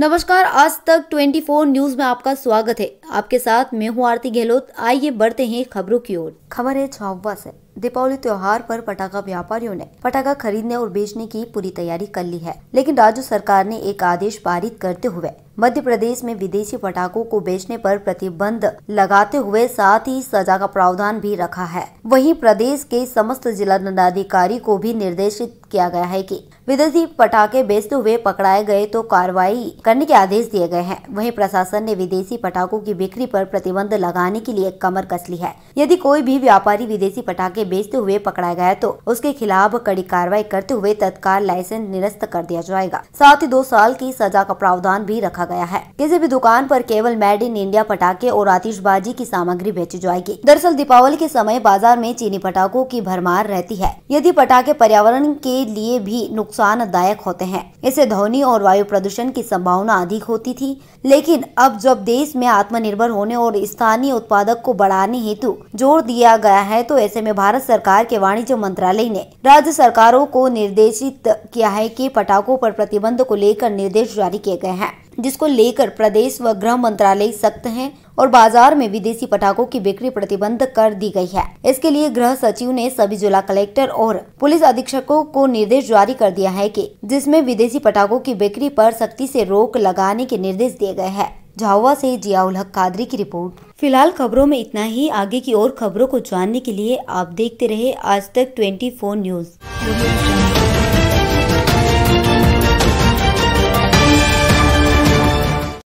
नमस्कार आज तक 24 न्यूज में आपका स्वागत है आपके साथ मैं हूँ आरती गहलोत आइए बढ़ते हैं खबरों की ओर खबर है छावा से दीपावली त्योहार पर पटाखा व्यापारियों ने पटाखा खरीदने और बेचने की पूरी तैयारी कर ली है लेकिन राज्य सरकार ने एक आदेश पारित करते हुए मध्य प्रदेश में विदेशी पटाखों को बेचने पर प्रतिबंध लगाते हुए साथ ही सजा का प्रावधान भी रखा है वहीं प्रदेश के समस्त जिला दंडाधिकारी को भी निर्देशित किया गया है कि विदेशी पटाखे बेचते हुए पकड़ाए गए तो कार्रवाई करने के आदेश दिए गए हैं वहीं प्रशासन ने विदेशी पटाखों की बिक्री पर प्रतिबंध लगाने के लिए कमर कस ली है यदि कोई भी व्यापारी विदेशी पटाखे बेचते हुए पकड़ाया गया तो उसके खिलाफ कड़ी कार्रवाई करते हुए तत्काल लाइसेंस निरस्त कर दिया जाएगा साथ ही दो साल की सजा का प्रावधान भी रखा गया है किसी भी दुकान आरोप केवल मेड इन इंडिया पटाखे और आतिशबाजी की सामग्री बेची जाएगी दरअसल दीपावली के समय बाजार में चीनी पटाखों की भरमार रहती है यदि पटाखे पर्यावरण के लिए भी नुकसान नुकसानदायक होते हैं इससे ध्वनि और वायु प्रदूषण की संभावना अधिक होती थी लेकिन अब जब देश में आत्मनिर्भर होने और स्थानीय उत्पादक को बढ़ाने हेतु जोर दिया गया है तो ऐसे में भारत सरकार के वाणिज्य मंत्रालय ने राज्य सरकारों को निर्देशित किया है कि पटाखों पर प्रतिबंध को लेकर निर्देश जारी किए गए हैं जिसको लेकर प्रदेश व गृह मंत्रालय सख्त हैं और बाजार में विदेशी पटाखों की बिक्री प्रतिबंध कर दी गई है इसके लिए गृह सचिव ने सभी जिला कलेक्टर और पुलिस अधीक्षकों को निर्देश जारी कर दिया है कि जिसमें विदेशी पटाखों की बिक्री पर सख्ती से रोक लगाने के निर्देश दिए गए हैं झावा से जियाउल हक कादरी की रिपोर्ट फिलहाल खबरों में इतना ही आगे की और खबरों को जानने के लिए आप देखते रहे आज तक ट्वेंटी न्यूज़